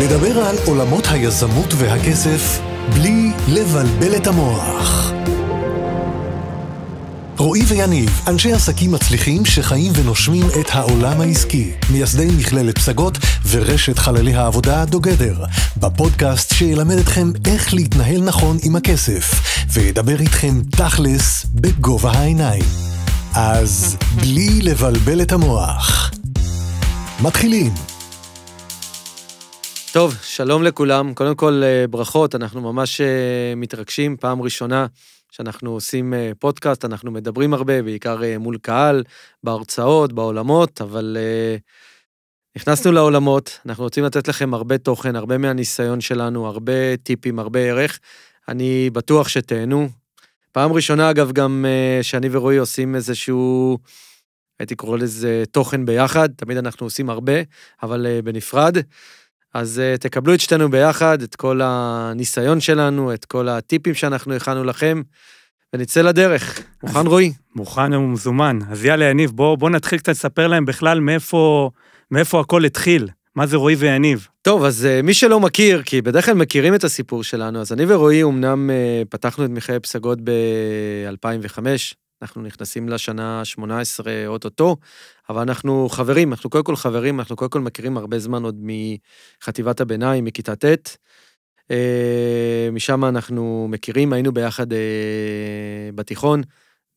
לדבר על עולמות היזמות והכסף בלי לבלבל את המוח. רועי ויניב, אנשי עסקים מצליחים שחיים ונושמים את העולם העסקי, מייסדי מכללת פסגות ורשת חללי העבודה דוגדר, בפודקאסט שילמד אתכם איך להתנהל נכון עם הכסף, וידבר איתכם תכלס בגובה העיניים. אז בלי לבלבל את המוח. מתחילים. טוב, שלום לכולם. קודם כל, אה, ברכות, אנחנו ממש אה, מתרגשים. פעם ראשונה שאנחנו עושים אה, פודקאסט, אנחנו מדברים הרבה, בעיקר מול קהל, בהרצאות, בעולמות, אבל נכנסנו לעולמות, אנחנו רוצים לתת לכם הרבה תוכן, הרבה מהניסיון שלנו, הרבה טיפים, הרבה ערך. אני בטוח שתהנו. פעם ראשונה, אגב, גם שאני ורועי עושים איזשהו... הייתי קורא לזה תוכן ביחד, תמיד אנחנו עושים הרבה, אבל בנפרד. אז uh, תקבלו את שתינו ביחד, את כל הניסיון שלנו, את כל הטיפים שאנחנו הכנו לכם, ונצא לדרך. מוכן, אז, רועי? מוכן ומזומן. אז יאללה, יניב, בואו בוא נתחיל קצת לספר להם בכלל מאיפה, מאיפה הכל התחיל. מה זה רועי ויניב? טוב, אז uh, מי שלא מכיר, כי בדרך כלל מכירים את הסיפור שלנו, אז אני ורועי אמנם uh, אה, פתחנו את מיכאל פסגות ב-2005, אנחנו נכנסים לשנה ה-18 אוטוטו, אבל אנחנו חברים, אנחנו קודם כל חברים, אנחנו קודם כל מכירים הרבה זמן עוד מחטיבת הביניים, מכיתה ט'. אה, משם אנחנו מכירים, היינו ביחד אה, בתיכון,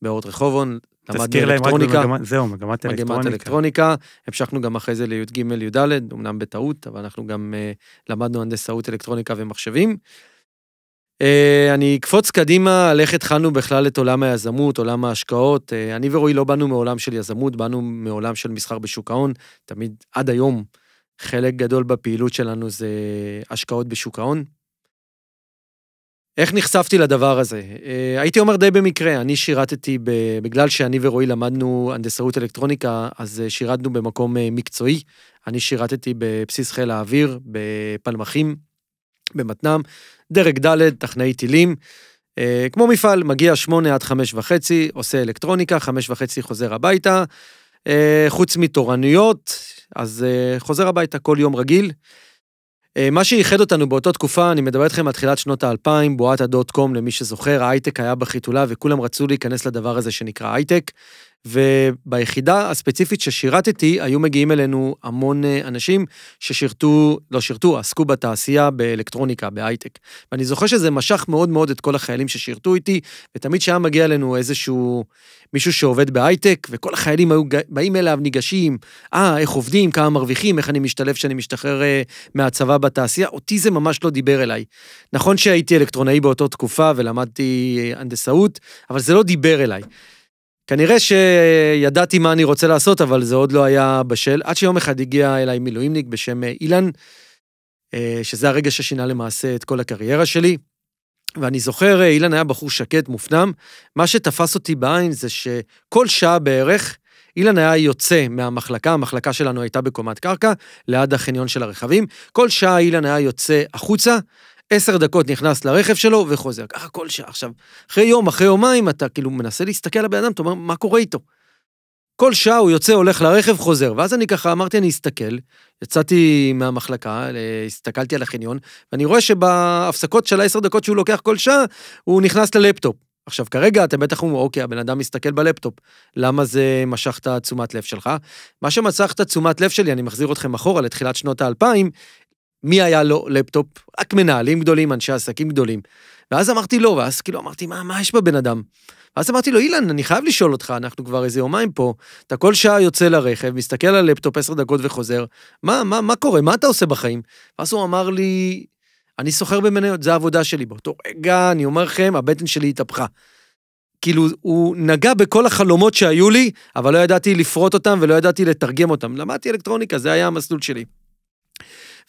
באורט רחובון, למדנו אלקטרוניקה. זהו, מגמת אלקטרוניקה. מגמת אלקטרוניקה, המשכנו גם אחרי זה לי"ג, י"ד, אמנם בטעות, אבל אנחנו גם אה, למדנו הנדסאות אלקטרוניקה ומחשבים. אה, אני אקפוץ קדימה על איך התחלנו בכלל את עולם היזמות, עולם ההשקעות. אה, אני ורועי לא באנו מעולם של יזמות, באנו מעולם של מסחר בשוק ההון. תמיד, עד היום, חלק גדול בפעילות שלנו זה השקעות בשוק ההון. איך נחשפתי לדבר הזה? אה, הייתי אומר די במקרה, אני שירתתי, בגלל שאני ורועי למדנו הנדסאות אלקטרוניקה, אז שירתנו במקום מקצועי. אני שירתתי בבסיס חיל האוויר, בפלמחים, במתנ"ם, דרג ד', טכנאי טילים. אה, כמו מפעל, מגיע שמונה עד חמש וחצי, עושה אלקטרוניקה, חמש וחצי חוזר הביתה. אה, חוץ מתורנויות, אז אה, חוזר הביתה כל יום רגיל. אה, מה שייחד אותנו באותה תקופה, אני מדבר איתכם על תחילת שנות האלפיים, בועת הדוט קום, למי שזוכר, ההייטק היה בחיתולה וכולם רצו להיכנס לדבר הזה שנקרא הייטק. וביחידה הספציפית ששירתתי, היו מגיעים אלינו המון אה, אנשים ששירתו, לא שירתו, עסקו בתעשייה, באלקטרוניקה, בהייטק. ואני זוכר שזה משך מאוד מאוד את כל החיילים ששירתו איתי, ותמיד כשהיה מגיע אלינו איזשהו מישהו שעובד בהייטק, וכל החיילים היו באים אליו, ניגשים, אה, ah, איך עובדים, כמה מרוויחים, איך אני משתלב כשאני משתחרר אה, מהצבא בתעשייה, אותי זה ממש לא דיבר אליי. נכון שהייתי אלקטרונאי באותה תקופה ולמדתי אה, הנדסאות, אבל זה לא דיבר אליי. כנראה שידעתי מה אני רוצה לעשות, אבל זה עוד לא היה בשל, עד שיום אחד הגיע אליי מילואימניק בשם אה, אילן, אה, שזה הרגע ששינה למעשה את כל הקריירה שלי. ואני זוכר, אה, אילן היה בחור שקט, מופנם. מה שתפס אותי בעין זה שכל שעה בערך, אילן היה יוצא מהמחלקה, המחלקה שלנו הייתה בקומת קרקע, ליד החניון של הרכבים. כל שעה אילן היה יוצא החוצה, עשר דקות נכנס לרכב שלו וחוזר, ככה כל שעה. עכשיו, אחרי יום, אחרי יומיים, אתה כאילו מנסה להסתכל על הבן אדם, אתה אומר, מה קורה איתו? כל שעה הוא יוצא, הולך לרכב, חוזר. ואז אני ככה אמרתי, אני אסתכל. יצאתי מהמחלקה, אה, הסתכלתי על החניון, ואני רואה שבהפסקות של העשר דקות שהוא לוקח כל שעה, הוא נכנס ללפטופ. עכשיו, כרגע אתם בטח אומרים, אוקיי, הבן אדם מסתכל בלפטופ, למה זה משך את התשומת לב שלך? מה שמשך את התשומת לב שלי, אני מחזיר אתכם אחורה לתחילת שנות האלפיים, מי היה לו לפטופ? רק מנהלים גדולים, אנשי עסקים גדולים. ואז אמרתי לו, לא", ואז כאילו אמרתי, מה, מה יש בבן אדם? ואז אמרתי לו, אילן, אני חייב לשאול אותך, אנחנו כבר איזה יומיים פה, אתה כל שעה יוצא לרכב, מסתכל על לפטופ עשר דקות וחוזר, מה, מה, מה קורה, מה אתה עושה בחיים? ואז הוא אמר לי, אני סוחר במניות, זו העבודה שלי. באותו רגע, אני אומר לכם, הבטן שלי התהפכה. כאילו, הוא נגע בכל החלומות שהיו לי, אבל לא ידעתי לפרוט אותם ולא ידעתי לתרגם אותם. למדתי אלקטרוניקה, זה היה המסלול שלי.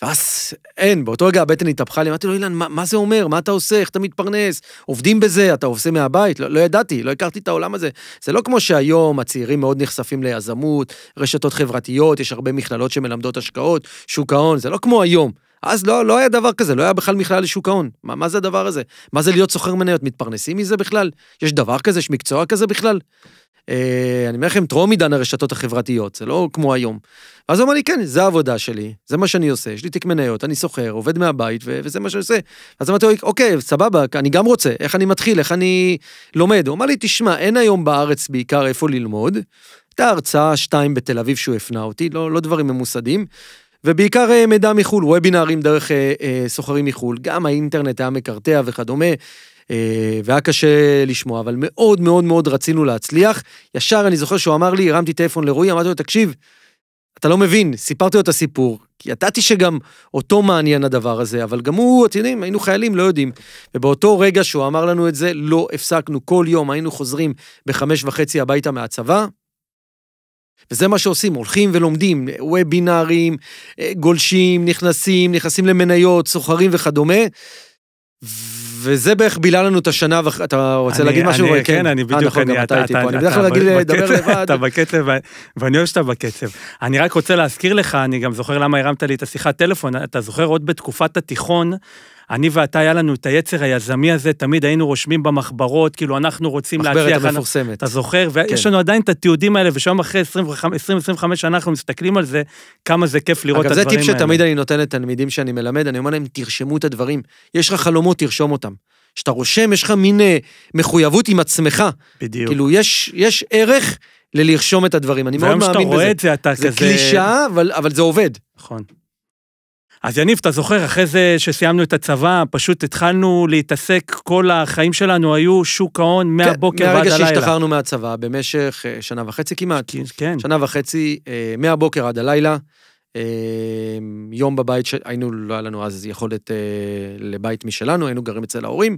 ואז אין, באותו רגע הבטן התהפכה לי, אמרתי לו, אילן, מה, מה זה אומר? מה אתה עושה? איך אתה מתפרנס? עובדים בזה, אתה עושה מהבית? לא, לא ידעתי, לא הכרתי את העולם הזה. זה לא כמו שהיום הצעירים מאוד נחשפים ליזמות, רשתות חברתיות, יש הרבה מכללות שמלמדות השקעות, שוק ההון, זה לא כמו היום. אז לא, לא היה דבר כזה, לא היה בכלל מכלל לשוק ההון. מה, מה זה הדבר הזה? מה זה להיות סוחר מניות? מתפרנסים מזה בכלל? יש דבר כזה? יש מקצוע כזה בכלל? אה, אני אומר לכם, טרום עידן הרשתות החברתיות, זה לא כמו היום. ואז הוא אמר לי, כן, זה העבודה שלי, זה מה שאני עושה, יש לי תיק מניות, אני סוחר, עובד מהבית, ו- וזה מה שאני עושה. אז אמרתי לו, אוקיי, סבבה, אני גם רוצה, איך אני מתחיל, איך אני לומד. הוא אמר לי, תשמע, אין היום בארץ בעיקר איפה ללמוד. הייתה הרצאה שתיים בתל אביב שהוא הפנה אותי, לא, לא דברים ממוסדים. ובעיקר אה, מידע מחו"ל, וובינארים דרך אה, אה, סוחרים מחו"ל, גם האינטרנט היה מקרטע וכדומה, אה, והיה קשה לשמוע, אבל מאוד מאוד מאוד רצינו להצליח. ישר אני זוכר שהוא אמר לי, הרמתי טלפון לרועי, אמרתי לו, תקשיב, אתה לא מבין, סיפרתי לו את הסיפור, כי ידעתי שגם אותו מעניין הדבר הזה, אבל גם הוא, אתם יודעים, היינו חיילים, לא יודעים. ובאותו רגע שהוא אמר לנו את זה, לא הפסקנו, כל יום היינו חוזרים בחמש וחצי הביתה מהצבא. וזה מה שעושים, הולכים ולומדים, וובינארים, אה, גולשים, נכנסים, נכנסים למניות, סוחרים וכדומה. ו... וזה בערך בילה לנו את השנה, ואתה רוצה אני, להגיד אני, משהו? אני, כן, כן, אני בדיוק, אה, נכון, אני, אתה איתי פה, אני בדרך כלל אגיד, לדבר אה, לבד. אתה בקצב, ואני אוהב שאתה בקצב. אני רק רוצה להזכיר לך, אני גם זוכר למה הרמת לי את השיחת טלפון, אתה זוכר עוד בתקופת התיכון, אני ואתה, היה לנו את היצר היזמי הזה, תמיד היינו רושמים במחברות, כאילו, אנחנו רוצים להציע... מחברת המפורסמת. אתה זוכר? כן. ויש לנו עדיין את התיעודים האלה, ושם אחרי 20-25 שנה אנחנו מסתכלים על זה, כמה זה כיף לראות אגב, את הדברים האלה. אגב, זה טיפ שתמיד אני נותן לתלמידים שאני מלמד, אני אומר להם, תרשמו את הדברים. יש לך חלומות, תרשום אותם. כשאתה רושם, יש לך מין אה, מחויבות עם עצמך. בדיוק. כאילו, יש, יש ערך ללרשום את הדברים, אני מאוד מאמין בזה. והיום כשאתה רואה את זה, אתה זה כזה... זה קלישאה, אבל, אבל זה עובד. נכון. אז יניב, אתה זוכר, אחרי זה שסיימנו את הצבא, פשוט התחלנו להתעסק, כל החיים שלנו היו שוק ההון כן, מהבוקר ועד הלילה. מהרגע שהשתחררנו מהצבא, במשך אה, שנה וחצי כמעט. כן. כן. שנה וחצי, אה, מהבוקר עד הלילה. אמ, יום בבית, היינו, לא היה לנו אז יכולת אה, לבית משלנו, היינו גרים אצל ההורים.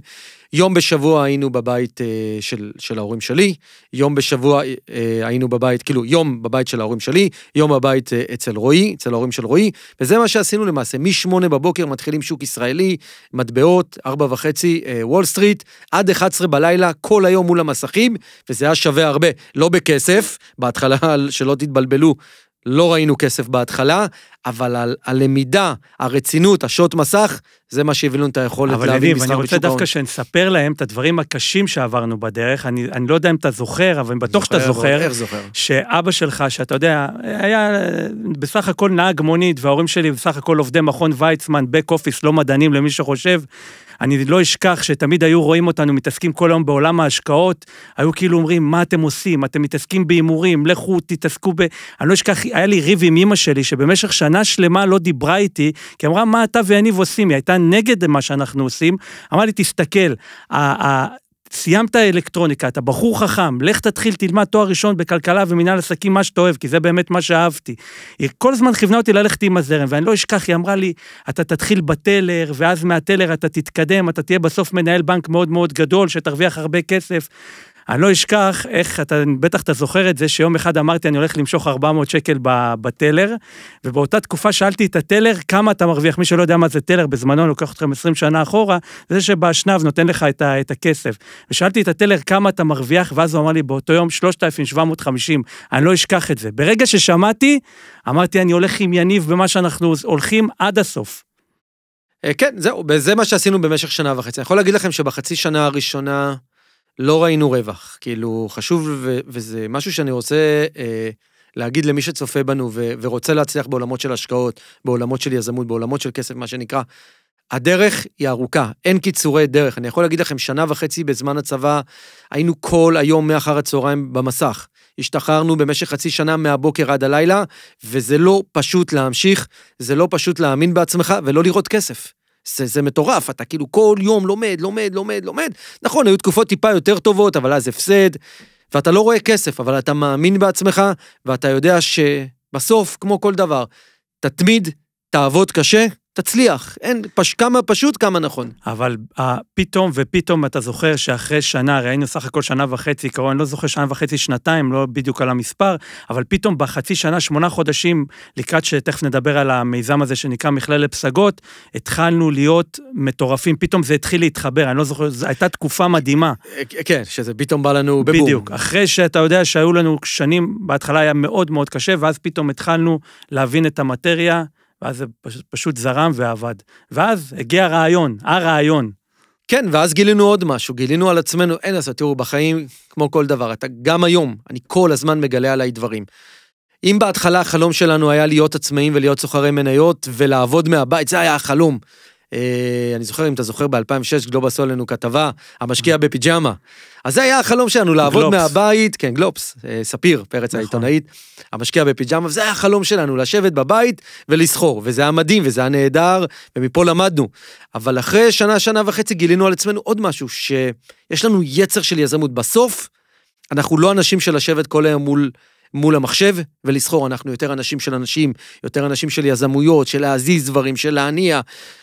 יום בשבוע היינו בבית אה, של, של ההורים שלי, יום בשבוע אה, היינו בבית, כאילו יום בבית של ההורים שלי, יום בבית אצל רועי, אצל ההורים של רועי, וזה מה שעשינו למעשה, מ-8 בבוקר מתחילים שוק ישראלי, מטבעות, 4 וחצי, וול סטריט, עד 11 בלילה, כל היום מול המסכים, וזה היה שווה הרבה, לא בכסף, בהתחלה, שלא תתבלבלו, לא ראינו כסף בהתחלה, אבל ה- הלמידה, הרצינות, השוט מסך, זה מה שהביא לנו את היכולת להביא מסחר בשוק ההון. אבל אני רוצה דווקא שנספר להם את הדברים הקשים שעברנו בדרך. אני, אני לא יודע אם אתה זוכר, אבל אני בטוח זוכר, שאתה זוכר. זוכר? שאבא שלך, שאתה יודע, היה בסך הכל נהג מונית, וההורים שלי בסך הכל עובדי מכון ויצמן, בק אופיס, לא מדענים למי שחושב, אני לא אשכח שתמיד היו רואים אותנו מתעסקים כל היום בעולם ההשקעות, היו כאילו אומרים, מה אתם עושים? אתם מתעסקים בהימורים, לכו תתעסקו ב... אני לא אשכח, היה לי ריב עם אימא שלי, שבמשך שנה שלמה לא דיברה איתי, כי אמרה, מה אתה ויניב עושים? היא הייתה נגד מה שאנחנו עושים. אמרה לי, תסתכל, סיימת אלקטרוניקה, אתה בחור חכם, לך תתחיל, תלמד תואר ראשון בכלכלה ומנהל עסקים, מה שאתה אוהב, כי זה באמת מה שאהבתי. היא כל הזמן כיוונה אותי ללכת עם הזרם, ואני לא אשכח, היא אמרה לי, אתה תתחיל בטלר, ואז מהטלר אתה תתקדם, אתה תהיה בסוף מנהל בנק מאוד מאוד גדול, שתרוויח הרבה כסף. אני לא אשכח איך, אתה, בטח אתה זוכר את זה, שיום אחד אמרתי, אני הולך למשוך 400 שקל בטלר, ובאותה תקופה שאלתי את הטלר, כמה אתה מרוויח? מי שלא יודע מה זה טלר, בזמנו אני לוקח אתכם 20 שנה אחורה, זה שבאשנב נותן לך את, ה, את הכסף. ושאלתי את הטלר, כמה אתה מרוויח? ואז הוא אמר לי, באותו יום, 3,750. אני לא אשכח את זה. ברגע ששמעתי, אמרתי, אני הולך עם יניב במה שאנחנו הולכים עד הסוף. אה, כן, זהו, זה מה שעשינו במשך שנה וחצי. אני יכול להגיד לכם שבחצי שנה הראשונה... לא ראינו רווח. כאילו, חשוב, ו- וזה משהו שאני רוצה אה, להגיד למי שצופה בנו ו- ורוצה להצליח בעולמות של השקעות, בעולמות של יזמות, בעולמות של כסף, מה שנקרא. הדרך היא ארוכה, אין קיצורי דרך. אני יכול להגיד לכם, שנה וחצי בזמן הצבא, היינו כל היום מאחר הצהריים במסך. השתחררנו במשך חצי שנה מהבוקר עד הלילה, וזה לא פשוט להמשיך, זה לא פשוט להאמין בעצמך ולא לראות כסף. זה, זה מטורף, אתה כאילו כל יום לומד, לומד, לומד, לומד. נכון, היו תקופות טיפה יותר טובות, אבל אז הפסד, ואתה לא רואה כסף, אבל אתה מאמין בעצמך, ואתה יודע שבסוף, כמו כל דבר, תתמיד, תעבוד קשה, תצליח. אין, פש, כמה פשוט, כמה נכון. אבל uh, פתאום ופתאום אתה זוכר שאחרי שנה, הרי היינו סך הכל שנה וחצי, קרוב, אני לא זוכר שנה וחצי, שנתיים, לא בדיוק על המספר, אבל פתאום בחצי שנה, שמונה חודשים, לקראת שתכף נדבר על המיזם הזה שנקרא מכללת פסגות, התחלנו להיות מטורפים, פתאום זה התחיל להתחבר, אני לא זוכר, זו הייתה תקופה מדהימה. אה, כן, שזה פתאום בא לנו בבום. בדיוק, אחרי שאתה יודע שהיו לנו שנים, בהתחלה היה מאוד מאוד קשה, ואז פתאום התחלנו להבין את המטריה. ואז זה פשוט, פשוט זרם ועבד. ואז הגיע הרעיון, הרעיון. כן, ואז גילינו עוד משהו, גילינו על עצמנו, אין לעשות, תראו, בחיים, כמו כל דבר, אתה גם היום, אני כל הזמן מגלה עליי דברים. אם בהתחלה החלום שלנו היה להיות עצמאים ולהיות סוחרי מניות ולעבוד מהבית, זה היה החלום. אה, אני זוכר, אם אתה זוכר, ב-2006 גלובס עלינו כתבה, המשקיע בפיג'מה. אז זה היה החלום שלנו, לעבוד גלופס. מהבית, כן, גלובס, אה, ספיר, פרץ נכון. העיתונאית, המשקיע בפיג'מה, וזה היה החלום שלנו, לשבת בבית ולסחור, וזה היה מדהים, וזה היה נהדר, ומפה למדנו. אבל אחרי שנה, שנה וחצי גילינו על עצמנו עוד משהו, שיש לנו יצר של יזמות. בסוף, אנחנו לא אנשים של לשבת כל היום מול מול המחשב, ולסחור, אנחנו יותר אנשים של אנשים, יותר אנשים של יזמויות, של להזיז דברים, של להניע,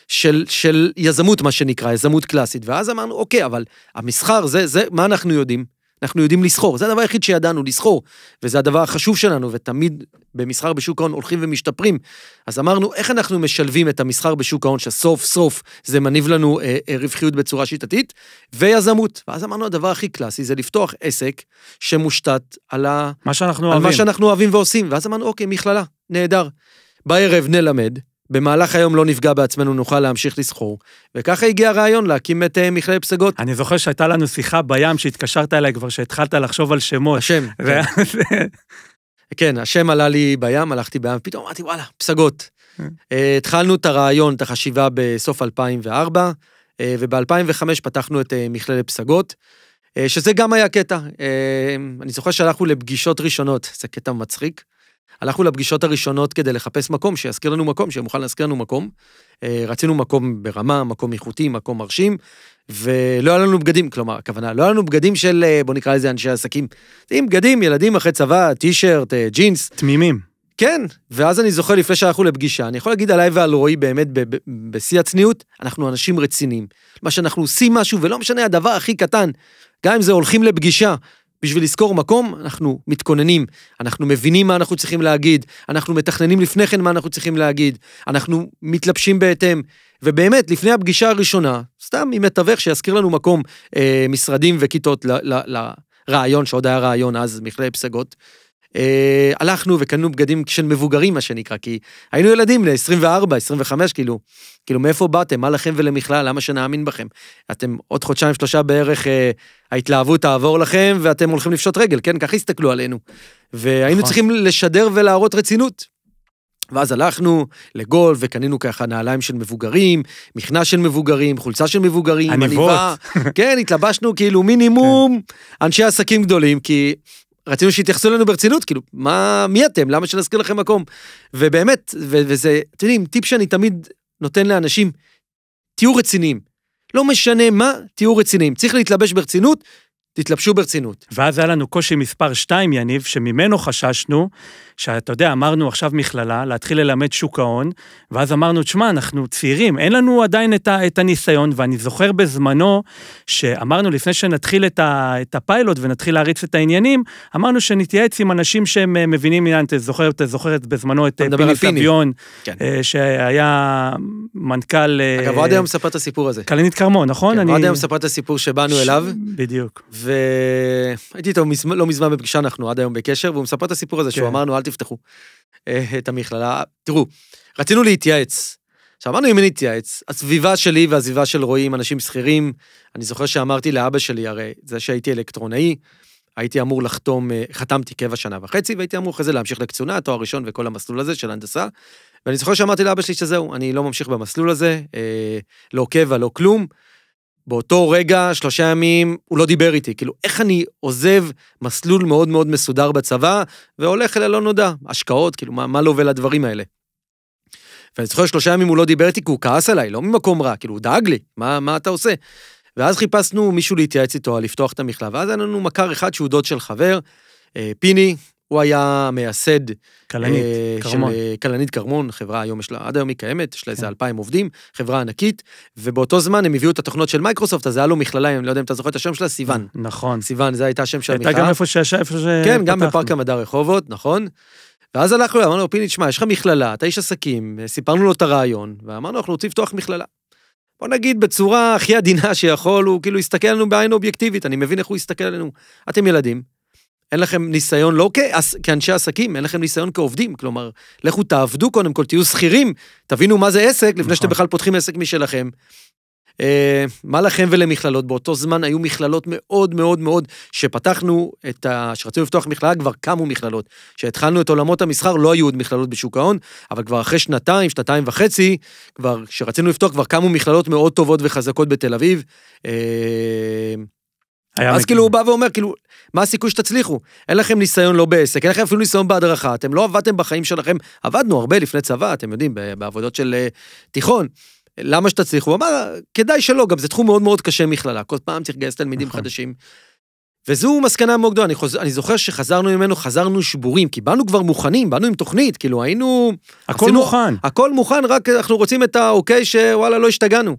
של, של יזמות, מה שנקרא, יזמות קלאסית. ואז אמרנו, אוקיי, אבל המסחר, זה, זה, מה אנחנו יודעים? אנחנו יודעים לסחור, זה הדבר היחיד שידענו, לסחור, וזה הדבר החשוב שלנו, ותמיד במסחר בשוק ההון הולכים ומשתפרים. אז אמרנו, איך אנחנו משלבים את המסחר בשוק ההון, שסוף סוף זה מניב לנו אה, אה רווחיות בצורה שיטתית, ויזמות. ואז אמרנו, הדבר הכי קלאסי זה לפתוח עסק שמושתת על, ה... מה, שאנחנו על אוהבים. מה שאנחנו אוהבים ועושים. ואז אמרנו, אוקיי, מכללה, נהדר. בערב נלמד, במהלך היום לא נפגע בעצמנו, נוכל להמשיך לסחור. וככה הגיע הרעיון להקים את uh, מכלי פסגות. אני זוכר שהייתה לנו שיחה בים שהתקשרת אליי כבר, שהתחלת לחשוב על שמות. השם. ו... כן. כן, השם עלה לי בים, הלכתי בים, פתאום אמרתי, וואלה, פסגות. uh, התחלנו את הרעיון, את החשיבה בסוף 2004, uh, וב-2005 פתחנו את uh, מכלי פסגות. שזה גם היה קטע. אני זוכר שהלכנו לפגישות ראשונות, זה קטע מצחיק. הלכנו לפגישות הראשונות כדי לחפש מקום, שיזכיר לנו מקום, שיהיה מוכן להזכיר לנו מקום. אה, רצינו מקום ברמה, מקום איכותי, מקום מרשים, ולא היה לנו בגדים, כלומר, הכוונה, לא היה לנו בגדים של, אה, בוא נקרא לזה אנשי עסקים. עם בגדים, ילדים אחרי צבא, טישרט, אה, ג'ינס. תמימים. כן, ואז אני זוכר לפני שהלכו לפגישה, אני יכול להגיד עליי ועל רועי באמת בשיא הצניעות, אנחנו אנשים רציניים. מה שאנחנו עושים משהו, ולא משנה הדבר הכי קטן, גם אם זה הולכים לפגישה, בשביל לזכור מקום, אנחנו מתכוננים, אנחנו מבינים מה אנחנו צריכים להגיד, אנחנו מתכננים לפני כן מה אנחנו צריכים להגיד, אנחנו מתלבשים בהתאם. ובאמת, לפני הפגישה הראשונה, סתם עם מתווך שיזכיר לנו מקום, אה, משרדים וכיתות לרעיון, שעוד היה רעיון אז, מכלי פסגות, אה, הלכנו וקנו בגדים של מבוגרים, מה שנקרא, כי היינו ילדים בני 24, 25, כאילו, כאילו, מאיפה באתם? מה לכם ולמכלל? למה שנאמין בכם? אתם עוד חודשיים, שלושה בערך, אה, ההתלהבות תעבור לכם, ואתם הולכים לפשוט רגל, כן? ככה הסתכלו עלינו. והיינו נכון. צריכים לשדר ולהראות רצינות. ואז הלכנו לגול וקנינו ככה נעליים של מבוגרים, מכנס של מבוגרים, חולצה של מבוגרים, עניבות. כן, התלבשנו כאילו מינימום כן. אנשי עסקים גדולים, כי רצינו שיתייחסו אלינו ברצינות, כאילו, מה, מי אתם? למה שנזכיר לכם מקום? ובאמת, ו- וזה, אתם יודעים, טיפ שאני תמיד נותן לאנשים, תהיו רציניים. לא משנה מה, תהיו רציניים. צריך להתלבש ברצינות, תתלבשו ברצינות. ואז היה לנו קושי מספר 2, יניב, שממנו חששנו, שאתה יודע, אמרנו עכשיו מכללה, להתחיל ללמד שוק ההון, ואז אמרנו, תשמע, אנחנו צעירים, אין לנו עדיין את, ה, את הניסיון, ואני זוכר בזמנו, שאמרנו, לפני שנתחיל את, ה, את הפיילוט ונתחיל להריץ את העניינים, אמרנו שנתייעץ עם אנשים שהם אה, מבינים עניין, אתה זוכר, אתה זוכר בזמנו את אה, פיני סביון, כן. אה, שהיה מנכ"ל... אגב, עוד היום מספר את הסיפור הזה. קלנית כרמון, נכון? כן, אני... עוד היום מספר את הסיפור שבאנו ש... אליו. בדיוק. והייתי איתו לא מזמן בפגישה, אנחנו עד היום בקשר, והוא מספר את הסיפור הזה, כן. שהוא אמרנו, אל תפתחו אה, את המכללה. תראו, רצינו להתייעץ. עכשיו, אמרנו, אם אני אתייעץ, הסביבה שלי והסביבה של רועי עם אנשים שכירים, אני זוכר שאמרתי לאבא שלי, הרי זה שהייתי אלקטרונאי, הייתי אמור לחתום, אה, חתמתי קבע שנה וחצי, והייתי אמור אחרי זה להמשיך לקצונה, תואר ראשון וכל המסלול הזה של הנדסה. ואני זוכר שאמרתי לאבא שלי שזהו, אני לא ממשיך במסלול הזה, אה, לא קבע, לא כלום, באותו רגע, שלושה ימים, הוא לא דיבר איתי. כאילו, איך אני עוזב מסלול מאוד מאוד מסודר בצבא, והולך אל הלא נודע, השקעות, כאילו, מה, מה לווה לא לדברים האלה? ואני זוכר שלושה ימים הוא לא דיבר איתי, כי הוא כעס עליי, לא ממקום רע, כאילו, הוא דאג לי, מה, מה אתה עושה? ואז חיפשנו מישהו להתייעץ איתו, לפתוח את המכלב, ואז היה לנו מכר אחד שהוא דוד של חבר, אה, פיני, הוא היה מייסד... כלנית, אה, כרמון. Uh, אה, כלנית כרמון, חברה היום יש לה, עד היום היא קיימת, יש לה איזה כן. אלפיים עובדים, חברה ענקית, ובאותו זמן הם הביאו את התוכנות של מייקרוסופט, אז היה לו מכללה, אני לא יודע אם אתה זוכר את השם שלה, סיוון. נכון. סיוון, זה הייתה השם של המכללה. הייתה גם איפה שישב, איפה ש... כן, גם בפארק המדע רחובות, נכון. ואז הלכנו, אמרנו לו, פיני, תשמע, יש לך מכללה, אתה איש עסקים, אה, סיפרנו לו את הרעיון, ואמרנו, אנחנו רוצים לפתוח מכללה. בוא נגיד בצורה הכי עדינה שיכול, הוא כאילו הסתכל עלינו בעין אובייקטיבית, אני מבין איך הוא הסתכל עלינו. אתם ילדים, אין לכם ניסיון, לא כ- כאנשי עסקים, אין לכם ניסיון כעובדים. כלומר, לכו תעבדו קודם כל, תהיו שכירים, תבינו מה זה עסק לפני שאתם נכון. בכלל פותחים עסק משלכם. אה, מה לכם ולמכללות? באותו זמן היו מכללות מאוד מאוד מאוד, שפתחנו את ה... שרצינו לפתוח מכללה, כבר קמו מכללות. כשהתחלנו את עולמות המסחר, לא היו עוד מכללות בשוק ההון, אבל כבר אחרי שנתיים, שנתיים וחצי, כבר, כשרצינו לפתוח, כבר קמו מכללות מאוד טובות וחזקות בתל אביב. אה, אז מגיע. כאילו הוא בא ואומר, כאילו, מה הסיכוי שתצליחו? אין לכם ניסיון לא בעסק, אין לכם אפילו ניסיון בהדרכה, אתם לא עבדתם בחיים שלכם, עבדנו הרבה לפני צבא, אתם יודעים, בעבודות של uh, תיכון. למה שתצליחו? הוא אמר, כדאי שלא, גם זה תחום מאוד מאוד קשה מכללה, כל פעם צריך לגייס תלמידים נכון. חדשים. וזו מסקנה מאוד גדולה, אני, חוז... אני זוכר שחזרנו ממנו, חזרנו שבורים, כי באנו כבר מוכנים, באנו עם תוכנית, כאילו היינו... הכל עשינו... מוכן. הכל מוכן, רק אנחנו רוצים את האוקיי שוואלה, לא השתגענו.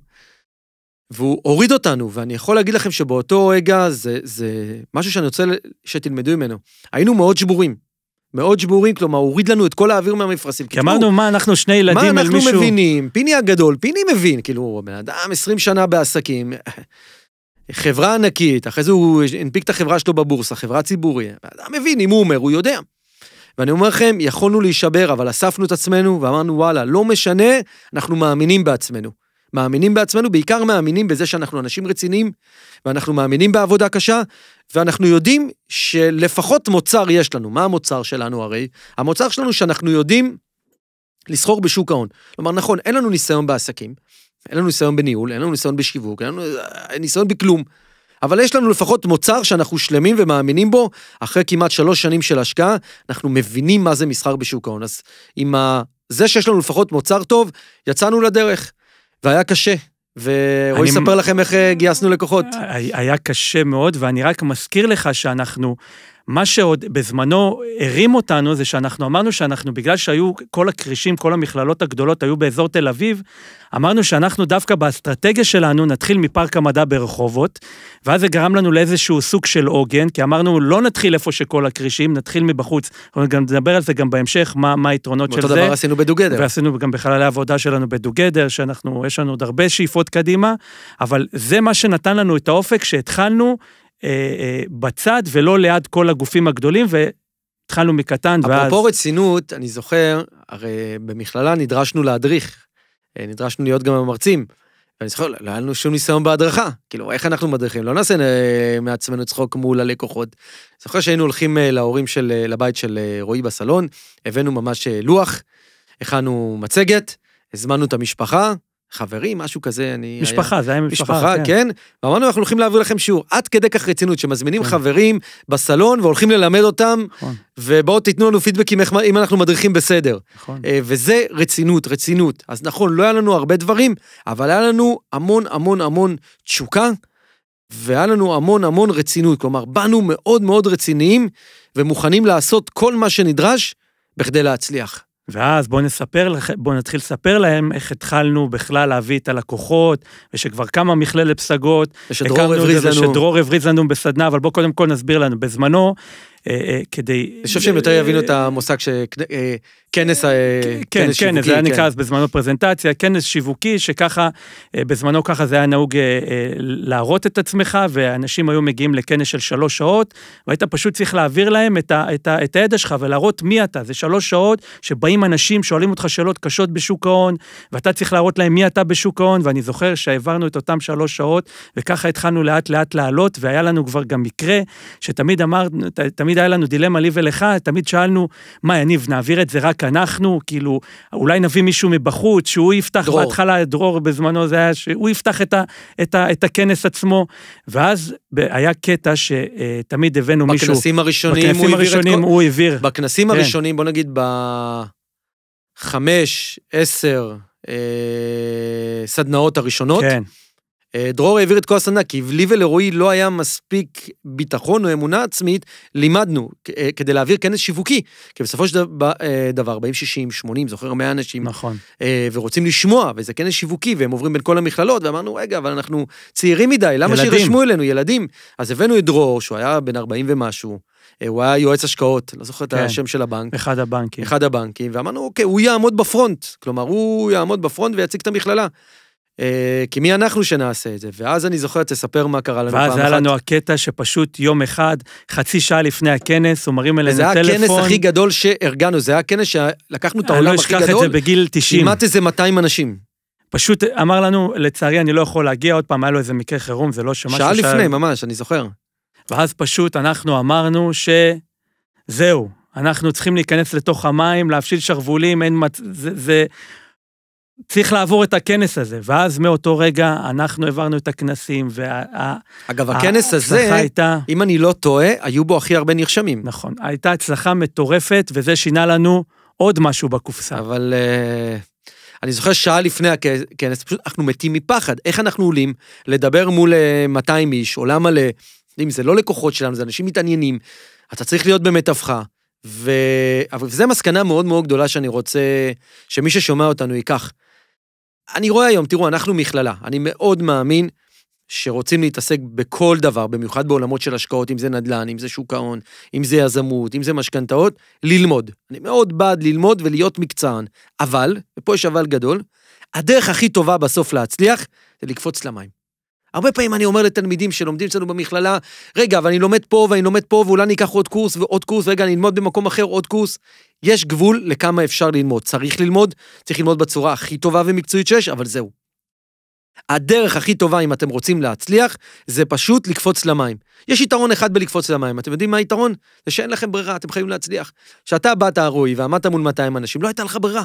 והוא הוריד אותנו, ואני יכול להגיד לכם שבאותו רגע זה, זה משהו שאני רוצה שתלמדו ממנו. היינו מאוד שבורים. מאוד שבורים, כלומר, הוריד לנו את כל האוויר מהמפרשים. כי כאילו, אמרנו, מה, אנחנו שני ילדים על מישהו... מה אנחנו מבינים? פיני הגדול, פיני מבין, כאילו, בן אדם 20 שנה בעסקים, חברה ענקית, אחרי זה הוא הנפיק את החברה שלו בבורסה, חברה ציבורית. בן אדם מבין, אם הוא אומר, הוא יודע. ואני אומר לכם, יכולנו להישבר, אבל אספנו את עצמנו ואמרנו, וואלה, לא משנה, אנחנו מאמינים בעצמנו. מאמינים בעצמנו, בעיקר מאמינים בזה שאנחנו אנשים רציניים, ואנחנו מאמינים בעבודה קשה, ואנחנו יודעים שלפחות מוצר יש לנו. מה המוצר שלנו הרי? המוצר שלנו שאנחנו יודעים לסחור בשוק ההון. כלומר, נכון, אין לנו ניסיון בעסקים, אין לנו ניסיון בניהול, אין לנו ניסיון בשיווק, אין לנו אה, ניסיון בכלום. אבל יש לנו לפחות מוצר שאנחנו שלמים ומאמינים בו, אחרי כמעט שלוש שנים של השקעה, אנחנו מבינים מה זה מסחר בשוק ההון. אז עם ה... זה שיש לנו לפחות מוצר טוב, יצאנו לדרך. והיה קשה. ורועי ספר לכם איך אה, גייסנו לקוחות. היה קשה מאוד, ואני רק מזכיר לך שאנחנו מה שעוד בזמנו הרים אותנו זה שאנחנו אמרנו שאנחנו, בגלל שהיו כל הכרישים, כל המכללות הגדולות היו באזור תל אביב, אמרנו שאנחנו דווקא באסטרטגיה שלנו נתחיל מפארק המדע ברחובות, ואז זה גרם לנו לאיזשהו סוג של עוגן, כי אמרנו לא נתחיל איפה שכל הכרישים, נתחיל מבחוץ. אנחנו גם נדבר על זה גם בהמשך, מה, מה היתרונות של זה. אותו דבר עשינו בדוגדר. ועשינו גם בחללי העבודה שלנו בדוגדר, שאנחנו, יש לנו עוד הרבה שאיפות קדימה, אבל זה מה שנתן לנו את האופק שהתחלנו. אה, אה, בצד ולא ליד כל הגופים הגדולים, והתחלנו מקטן אפרופו ואז... אפרופו רצינות, אני זוכר, הרי במכללה נדרשנו להדריך, אה, נדרשנו להיות גם המרצים. אני זוכר, לא, לא היה לנו שום ניסיון בהדרכה. כאילו, איך אנחנו מדריכים? לא נעשה מעצמנו צחוק מול הלקוחות. זוכר שהיינו הולכים להורים של, לבית של רועי בסלון, הבאנו ממש לוח, הכנו מצגת, הזמנו את המשפחה, חברים, משהו כזה, אני... משפחה, היה... זה היה משפחה. משפחה, כן. כן. ואמרנו, אנחנו הולכים להעביר לכם שיעור. עד כדי כך רצינות, שמזמינים כן. חברים בסלון והולכים ללמד אותם, נכון. ובואו תיתנו לנו פידבקים איך, אם אנחנו מדריכים בסדר. נכון. אה, וזה רצינות, רצינות. אז נכון, לא היה לנו הרבה דברים, אבל היה לנו המון המון המון תשוקה, והיה לנו המון המון רצינות. כלומר, באנו מאוד מאוד רציניים, ומוכנים לעשות כל מה שנדרש בכדי להצליח. ואז בואו נספר, לכם, בואו נתחיל לספר להם איך התחלנו בכלל להביא את הלקוחות, ושכבר כמה מכללת פסגות. ושדרור הבריז לנו. ושדרור הבריז לנו בסדנה, אבל בואו קודם כל נסביר לנו. בזמנו אה, אה, כדי... אני חושב שהם יותר אה, יבינו את המושג שכנס... כן, שיווקי. כן, כן, זה היה נקרא כן. אז בזמנו פרזנטציה, כנס שיווקי, שככה, בזמנו ככה זה היה נהוג להראות את עצמך, ואנשים היו מגיעים לכנס של שלוש שעות, והיית פשוט צריך להעביר להם את הידע שלך ולהראות מי אתה. זה שלוש שעות שבאים אנשים, שואלים אותך שאלות קשות בשוק ההון, ואתה צריך להראות להם מי אתה בשוק ההון, ואני זוכר שהעברנו את אותם שלוש שעות, וככה התחלנו לאט-לאט לעלות, והיה לנו כבר גם מקרה, שתמיד אמרנו, תמיד תמיד היה לנו דילמה לי ולך, תמיד שאלנו, מה, יניב, נעביר את זה רק אנחנו? כאילו, אולי נביא מישהו מבחוץ, שהוא יפתח דרור. בהתחלה, דרור בזמנו זה היה, שהוא יפתח את, ה, את, ה, את הכנס עצמו. ואז היה קטע שתמיד הבאנו בכנסים מישהו... בכנסים הראשונים בכנסים הוא הראשונים כל... הוא העביר. בכנסים כן. הראשונים, בוא נגיד, בחמש, עשר, אה, סדנאות הראשונות. כן. אה, דרור העביר את כל הסדנה, כי לי ולרועי לא היה מספיק ביטחון או אמונה עצמית, לימדנו אה, כדי להעביר כנס שיווקי. כי בסופו של דבר, אה, באים 60, 80, זוכר 100 אנשים. נכון. ורוצים לשמוע, וזה כנס שיווקי, והם עוברים בין כל המכללות, ואמרנו, רגע, אבל אנחנו צעירים מדי, למה שירשמו אלינו, ילדים? אז הבאנו את דרור, שהוא היה בן 40 ומשהו, הוא היה יועץ השקעות, לא זוכר את כן. השם של הבנק. אחד הבנקים. אחד הבנקים, ואמרנו, אוקיי, הוא יעמוד בפרונט. כלומר, הוא יעמוד בפרונט ויציג את המכללה. אה, כי מי אנחנו שנעשה את זה? ואז אני זוכר, תספר מה קרה לנו פעם אחת. ואז היה לנו הקטע שפשוט יום אחד, חצי שעה לפני הכנס, הוא מרים אלינו טלפון. זה היה הכנס הכי גדול שארגנו, זה היה הכנס שלקחנו את לא העולם הכי גדול. אני לא אשכח את זה בגיל 90. כמעט איזה 200 אנשים. פשוט אמר לנו, לצערי אני לא יכול להגיע, עוד פעם, היה לו איזה מקרה חירום, זה לא שמשהו שעה לפני, ממש, אני זוכר. ואז פשוט אנחנו אמרנו שזהו, אנחנו צריכים להיכנס לתוך המים, להפשיל שרוולים, אין מצ... זה, זה צריך לעבור את הכנס הזה, ואז מאותו רגע אנחנו העברנו את הכנסים, וה... אגב, הכנס הזה, הייתה... אם אני לא טועה, היו בו הכי הרבה נרשמים. נכון, הייתה הצלחה מטורפת, וזה שינה לנו עוד משהו בקופסה. אבל uh, אני זוכר שעה לפני הכנס, פשוט אנחנו מתים מפחד. איך אנחנו עולים לדבר מול 200 אה, איש, עולם מלא, אם זה לא לקוחות שלנו, זה אנשים מתעניינים, אתה צריך להיות במיטבך. ו... אבל זו מסקנה מאוד מאוד גדולה שאני רוצה שמי ששומע אותנו ייקח. אני רואה היום, תראו, אנחנו מכללה, אני מאוד מאמין שרוצים להתעסק בכל דבר, במיוחד בעולמות של השקעות, אם זה נדל"ן, אם זה שוק ההון, אם זה יזמות, אם זה משכנתאות, ללמוד. אני מאוד בעד ללמוד ולהיות מקצוען. אבל, ופה יש אבל גדול, הדרך הכי טובה בסוף להצליח זה לקפוץ למים. הרבה פעמים אני אומר לתלמידים שלומדים אצלנו במכללה, רגע, אבל אני לומד פה ואני לומד פה ואולי אני אקח עוד קורס ועוד קורס, רגע, אני אלמוד במקום אחר עוד קורס. יש גבול לכמה אפשר ללמוד. צריך ללמוד, צריך ללמוד בצורה הכי טובה ומקצועית שיש, אבל זהו. הדרך הכי טובה, אם אתם רוצים להצליח, זה פשוט לקפוץ למים. יש יתרון אחד בלקפוץ למים, אתם יודעים מה היתרון? זה שאין לכם ברירה, אתם חייבים להצליח. כשאתה באת, רועי, ועמדת מול 200 אנשים, לא הייתה לך ברירה.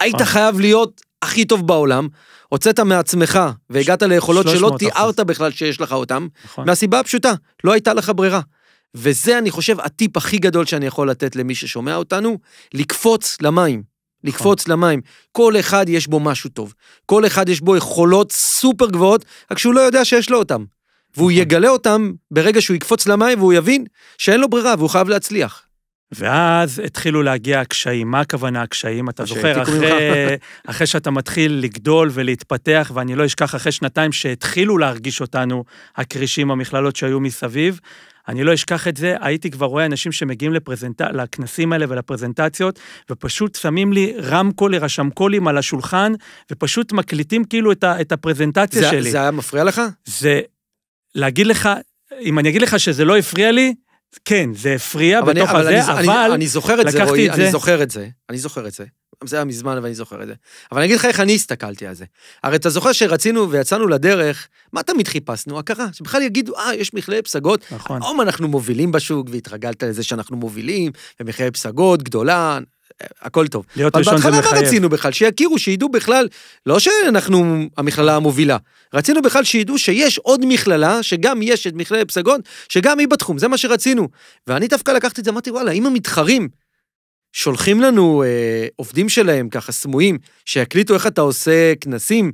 היית אה. חייב להיות הכי טוב בעולם, הוצאת מעצמך והגעת ליכולות שלא תיארת בכלל שיש לך אותן, נכון. מהסיבה הפשוטה, לא הייתה לך ברירה. וזה, אני חושב, הטיפ הכי גדול שאני יכול לתת למי ששומע אותנו, לקפוץ למים. לקפוץ נכון. למים. כל אחד יש בו משהו טוב. כל אחד יש בו יכולות סופר גבוהות, רק שהוא לא יודע שיש לו אותן. והוא נכון. יגלה אותן ברגע שהוא יקפוץ למים והוא יבין שאין לו ברירה והוא חייב להצליח. ואז התחילו להגיע הקשיים. מה הכוונה הקשיים? אתה אוקיי, זוכר, אחרי, אחרי שאתה מתחיל לגדול ולהתפתח, ואני לא אשכח, אחרי שנתיים שהתחילו להרגיש אותנו הכרישים, המכללות שהיו מסביב, אני לא אשכח את זה, הייתי כבר רואה אנשים שמגיעים לפרזנט... לכנסים האלה ולפרזנטציות, ופשוט שמים לי רמקול, רשמקולים על השולחן, ופשוט מקליטים כאילו את, ה... את הפרזנטציה זה, שלי. זה היה מפריע לך? זה... להגיד לך, אם אני אגיד לך שזה לא הפריע לי, כן, זה הפריע בתוך אני, הזה, אבל... אני, אבל אני אני זוכר את זה, רועי, את זה. זוכר את זה. אני זוכר את זה. זה היה מזמן ואני זוכר את זה. אבל אני אגיד לך איך אני הסתכלתי על זה. הרי אתה זוכר שרצינו ויצאנו לדרך, מה תמיד חיפשנו? הכרה. שבכלל יגידו, אה, יש מכלי פסגות. נכון. היום אנחנו מובילים בשוק, והתרגלת לזה שאנחנו מובילים, ומכלי פסגות גדולה, הכל טוב. להיות ראשון זה מחייב. בהתחלה מה רצינו בכלל? שיכירו, שידעו בכלל, לא שאנחנו המכללה המובילה, רצינו בכלל שידעו שיש עוד מכללה, שגם יש את מכללת פסגון, שגם היא בתחום, זה מה שרצינו. ואני דווקא לקחתי את זה, אמרתי, וואלה, אם המתחרים שולחים לנו אה, עובדים שלהם, ככה סמויים, שיקליטו איך אתה עושה כנסים,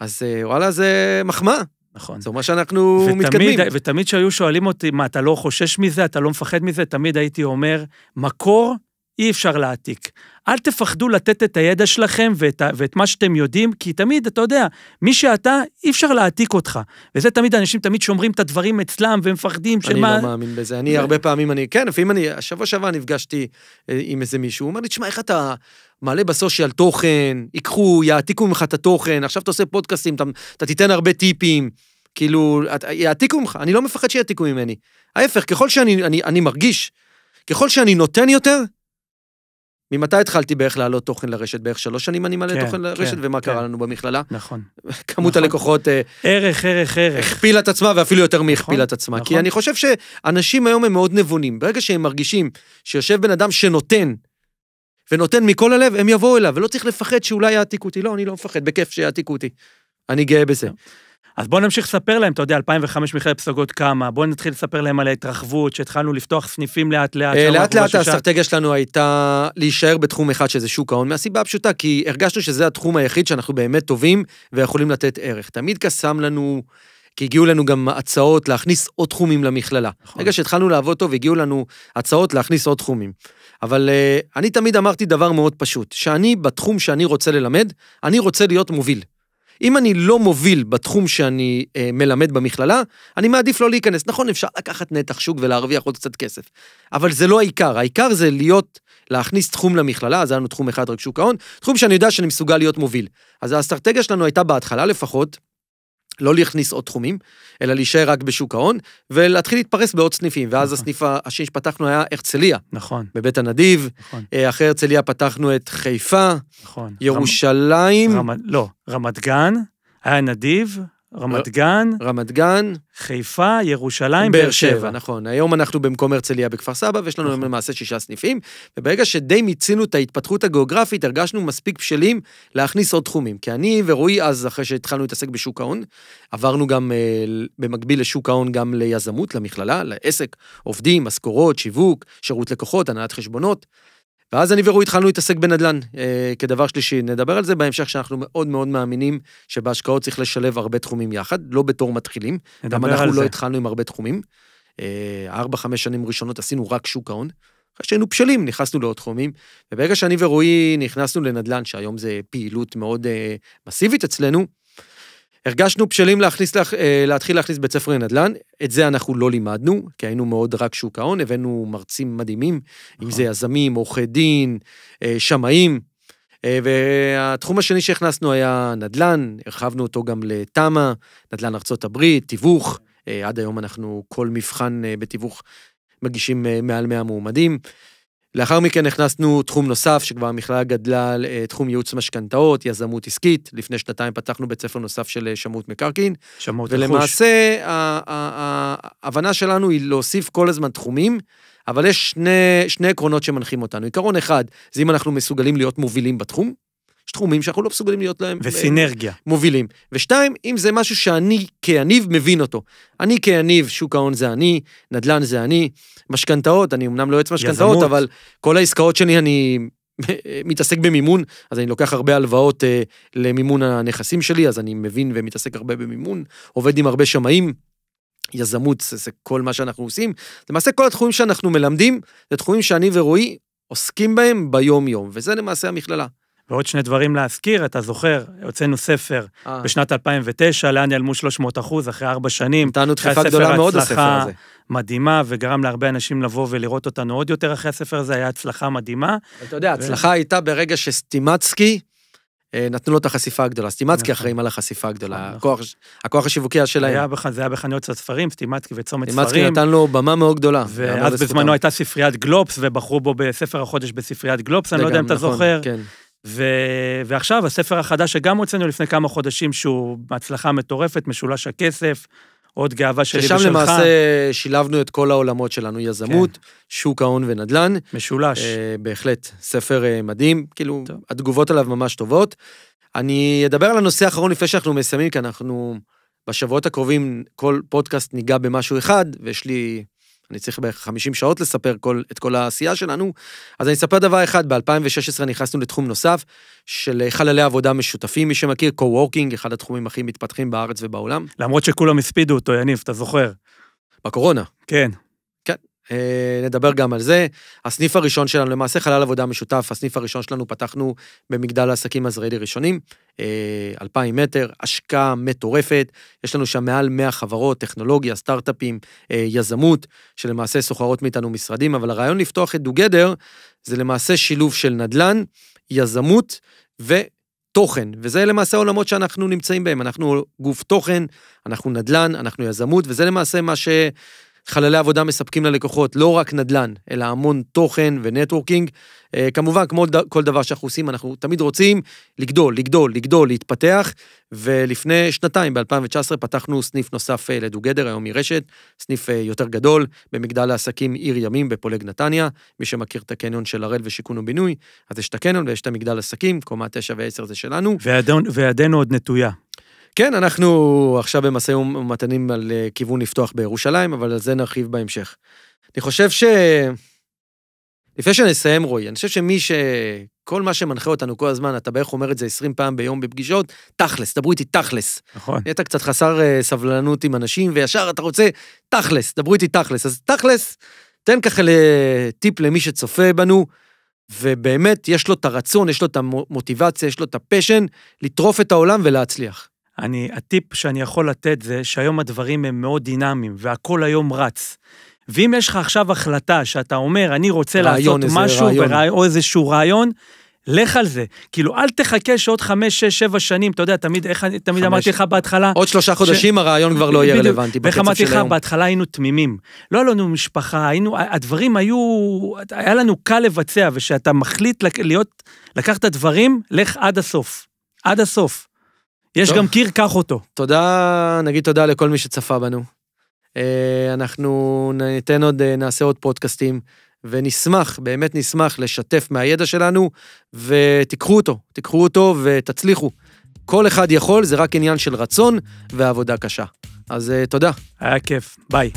אז אה, וואלה, זה מחמאה. נכון. זה אומר שאנחנו ותמיד, מתקדמים. ותמיד כשהיו שואלים אותי, מה, אתה לא חושש מזה, אתה לא מפחד מזה, תמיד הייתי אומר, מקור אי אפשר להעתיק. אל תפחדו לתת את הידע שלכם ואת, ואת מה שאתם יודעים, כי תמיד, אתה יודע, מי שאתה, אי אפשר להעתיק אותך. וזה תמיד, אנשים תמיד שומרים את הדברים אצלם ומפחדים שמה... אני שמה... לא מאמין בזה. אני הרבה פעמים, אני... כן, לפעמים אני... השבוע שעבר נפגשתי אה, עם איזה מישהו, הוא אומר לי, תשמע, איך אתה... מעלה בסושיאל תוכן, ייקחו, יעתיקו ממך את התוכן, עכשיו אתה עושה פודקאסים, אתה, אתה תיתן הרבה טיפים. כאילו, יעתיקו ממך, אני לא מפחד שיעתיקו ממני. ההפך, ככל שאני אני, אני מרגיש, ככל שאני נותן יותר, ממתי התחלתי בערך להעלות תוכן לרשת? בערך שלוש שנים אני מעלה כן, תוכן כן, לרשת, כן, ומה כן. קרה לנו במכללה? נכון. כמות נכון. הלקוחות... אה, ערך, ערך, ערך. הכפילה את עצמה, ואפילו יותר נכון, מהכפילה נכון, את עצמה. נכון. כי אני חושב שאנשים היום הם מאוד נבונים. ברגע שהם מרגישים שיושב בן אדם שנותן, ונותן מכל הלב, הם יבואו אליו, ולא צריך לפחד שאולי יעתיקו אותי. לא, אני לא מפחד, בכיף שיעתיקו אותי. אני גאה בזה. נכון. אז בואו נמשיך לספר להם, אתה יודע, 2005 מכלל פסגות קמה, בואו נתחיל לספר להם על ההתרחבות, שהתחלנו לפתוח סניפים לאט-לאט. לאט-לאט אה, האסטרטגיה שלנו הייתה להישאר בתחום אחד שזה שוק ההון, מהסיבה הפשוטה, כי הרגשנו שזה התחום היחיד שאנחנו באמת טובים ויכולים לתת ערך. תמיד קסם לנו... כי הגיעו לנו גם הצעות להכניס עוד תחומים למכללה. נכון. ברגע שהתחלנו לעבוד טוב, הגיעו לנו הצעות להכניס עוד תחומים. אבל uh, אני תמיד אמרתי דבר מאוד פשוט, שאני, בתחום שאני רוצה ללמד, אני רוצה להיות מוביל. אם אני לא מוביל בתחום שאני אה, מלמד במכללה, אני מעדיף לא להיכנס. נכון, אפשר לקחת נתח שוק ולהרוויח עוד קצת כסף, אבל זה לא העיקר, העיקר זה להיות, להכניס תחום למכללה, אז היה לנו תחום אחד, רק שוק ההון, תחום שאני יודע שאני מסוגל להיות מוביל. אז האסטרטגיה שלנו הייתה בהתחלה לפחות, לא להכניס עוד תחומים, אלא להישאר רק בשוק ההון, ולהתחיל להתפרס בעוד סניפים. ואז נכון. הסניף השני שפתחנו היה הרצליה. נכון. בבית הנדיב. נכון. אה, אחרי הרצליה פתחנו את חיפה. נכון. ירושלים. רמת, לא, רמת גן, היה נדיב, רמת גן, רמת גן, חיפה, ירושלים, באר שבע. נכון. היום אנחנו במקום הרצליה בכפר סבא, ויש לנו נכון. למעשה שישה סניפים, וברגע שדי מיצינו את ההתפתחות הגיאוגרפית, הרגשנו מספיק בשלים להכניס עוד תחומים. כי אני ורועי אז, אחרי שהתחלנו להתעסק בשוק ההון, עברנו גם, אה, במקביל לשוק ההון, גם ליזמות, למכללה, לעסק, עובדים, משכורות, שיווק, שירות לקוחות, הנהלת חשבונות. ואז אני ורועי התחלנו להתעסק בנדל"ן אה, כדבר שלישי. נדבר על זה בהמשך, שאנחנו מאוד מאוד מאמינים שבהשקעות צריך לשלב הרבה תחומים יחד, לא בתור מתחילים. גם אנחנו לא התחלנו עם הרבה תחומים. אה, ארבע, אה, חמש שנים ראשונות עשינו רק שוק ההון. אחרי שהיינו בשלים, נכנסנו לעוד תחומים. וברגע שאני ורועי נכנסנו לנדל"ן, שהיום זה פעילות מאוד אה, מסיבית אצלנו, הרגשנו בשלים להכניס, לה, אה, להתחיל להכניס בית ספר לנדל"ן, את זה אנחנו לא לימדנו, כי היינו מאוד רק שוק ההון, הבאנו מרצים מדהימים, אם נכון. זה יזמים, עורכי דין, אה, שמאים. אה, והתחום השני שהכנסנו היה נדל"ן, הרחבנו אותו גם לתמ"א, נדל"ן ארצות הברית, תיווך, עד היום אנחנו כל מבחן בתיווך מגישים מעל 100 מועמדים. לאחר מכן הכנסנו תחום נוסף, שכבר המכללה גדלה לתחום אה, ייעוץ משכנתאות, יזמות עסקית. לפני שנתיים פתחנו בית ספר נוסף של אה, שמות מקרקעין. שמות רכוש. ולמעשה, ההבנה שלנו היא להוסיף כל הזמן תחומים, אבל יש שני, שני עקרונות שמנחים אותנו. עיקרון אחד, זה אם אנחנו מסוגלים להיות מובילים בתחום. יש תחומים שאנחנו לא מסוגלים להיות להם... אה, וסינרגיה. מובילים. ושתיים, אם זה משהו שאני כיניב מבין אותו. אני כיניב, שוק ההון זה אני, נדל"ן זה אני, משכנתאות, אני אמנם לא יועץ משכנתאות, אבל כל העסקאות שלי אני מתעסק במימון, אז אני לוקח הרבה הלוואות אה, למימון הנכסים שלי, אז אני מבין ומתעסק הרבה במימון, עובד עם הרבה שמאים. יזמות זה, זה כל מה שאנחנו עושים. למעשה כל התחומים שאנחנו מלמדים, זה תחומים שאני ורועי עוסקים בהם ביום-יום, וזה למעשה המכללה. ועוד שני דברים להזכיר, אתה זוכר, הוצאנו ספר אה. בשנת 2009, לאן יעלמו 300 אחוז, אחרי ארבע שנים. נתנו דחיפה גדולה מאוד לספר הזה. מדהימה, וגרם להרבה אנשים לבוא ולראות אותנו עוד יותר אחרי הספר הזה, היה הצלחה מדהימה. אתה יודע, ההצלחה ו... הייתה ברגע שסטימצקי... אה, נתנו לו את החשיפה הגדולה. סטימצקי נכון. אחראים על החשיפה הגדולה, נכון, נכון. הכוח הכוח השיווקי שלהם. זה היה בחנויות של הספרים, סטימצקי וצומת ספרים. סטימצקי נתן לו במה מאוד גדולה. ואז בזמנו הייתה ספריית גלובס, ובחרו בו בספר החודש בספריית גלובס, אני לא יודע אם אתה זוכר. כן. ו... ועכשיו, הספר החדש שגם הוצאנו לפני כמה חודשים, שהוא הצלחה מטורפת, משולש הכסף, עוד גאווה שלי ושלך. ששם למעשה שילבנו את כל העולמות שלנו, יזמות, כן. שוק ההון ונדל"ן. משולש. אה, בהחלט, ספר אה, מדהים, כאילו, טוב. התגובות עליו ממש טובות. אני אדבר על הנושא האחרון לפני שאנחנו מסיימים, כי אנחנו בשבועות הקרובים, כל פודקאסט ניגע במשהו אחד, ויש לי אני צריך בערך 50 שעות לספר כל, את כל העשייה שלנו, אז אני אספר דבר אחד, ב-2016 נכנסנו לתחום נוסף של אה, חללי עבודה משותפים, מי שמכיר, co-working, אחד התחומים הכי מתפתחים בארץ ובעולם. למרות שכולם הספידו אותו, יניב, אתה זוכר. בקורונה. כן. אה, נדבר גם על זה. הסניף הראשון שלנו, למעשה חלל עבודה משותף, הסניף הראשון שלנו פתחנו במגדל העסקים הזרעאלי ראשונים, 2,000 אה, מטר, השקעה מטורפת, יש לנו שם מעל 100 חברות, טכנולוגיה, סטארט-אפים, אה, יזמות, שלמעשה סוחרות מאיתנו משרדים, אבל הרעיון לפתוח את דוגדר זה למעשה שילוב של נדל"ן, יזמות ו... תוכן, וזה למעשה העולמות שאנחנו נמצאים בהם. אנחנו גוף תוכן, אנחנו נדל"ן, אנחנו יזמות, וזה למעשה מה ש... חללי עבודה מספקים ללקוחות לא רק נדל"ן, אלא המון תוכן ונטוורקינג. אה, כמובן, כמו כל דבר שאנחנו עושים, אנחנו תמיד רוצים לגדול, לגדול, לגדול, להתפתח, ולפני שנתיים, ב-2019, פתחנו סניף נוסף אה, לדוגדר, היום היא רשת, סניף אה, יותר גדול, במגדל העסקים עיר ימים בפולג נתניה. מי שמכיר את הקניון של הראל ושיכון ובינוי, אז יש את הקניון ויש את המגדל עסקים, קומה 9 ו-10 זה שלנו. וידנו עוד נטויה. כן, אנחנו עכשיו במשאים ומתנים על אה, כיוון לפתוח בירושלים, אבל על זה נרחיב בהמשך. אני חושב ש... לפני שנסיים, רועי, אני חושב שמי ש... כל מה שמנחה אותנו כל הזמן, אתה בערך אומר את זה 20 פעם ביום בפגישות, תכלס, דברו איתי תכלס. נכון. נהיית קצת חסר אה, סבלנות עם אנשים, וישר אתה רוצה, תכלס, דברו איתי תכלס. אז תכלס, תן ככה טיפ למי שצופה בנו, ובאמת יש לו את הרצון, יש לו את המוטיבציה, יש לו את הפשן, לטרוף את העולם ולהצליח. אני, הטיפ שאני יכול לתת זה שהיום הדברים הם מאוד דינמיים, והכול היום רץ. ואם יש לך עכשיו החלטה שאתה אומר, אני רוצה לעשות איזה משהו, רעיון. ברעי, או איזשהו רעיון, לך על זה. כאילו, אל תחכה שעוד חמש, שש, שבע שנים, אתה יודע, תמיד, איך אני, תמיד חמש. אמרתי לך בהתחלה... עוד שלושה חודשים ש... הרעיון כבר לא יהיה בדיוק, רלוונטי בקצב של היום. ואיך אמרתי לך, בהתחלה היינו תמימים. לא היה לנו משפחה, היינו, הדברים היו, היה לנו קל לבצע, וכשאתה מחליט להיות, לקחת את הדברים, לך עד הסוף. עד הסוף. יש טוב. גם קיר, קח אותו. תודה, נגיד תודה לכל מי שצפה בנו. אה, אנחנו ניתן עוד, אה, נעשה עוד פודקאסטים, ונשמח, באמת נשמח, לשתף מהידע שלנו, ותיקחו אותו, תיקחו אותו ותצליחו. כל אחד יכול, זה רק עניין של רצון ועבודה קשה. אז אה, תודה. היה כיף, ביי.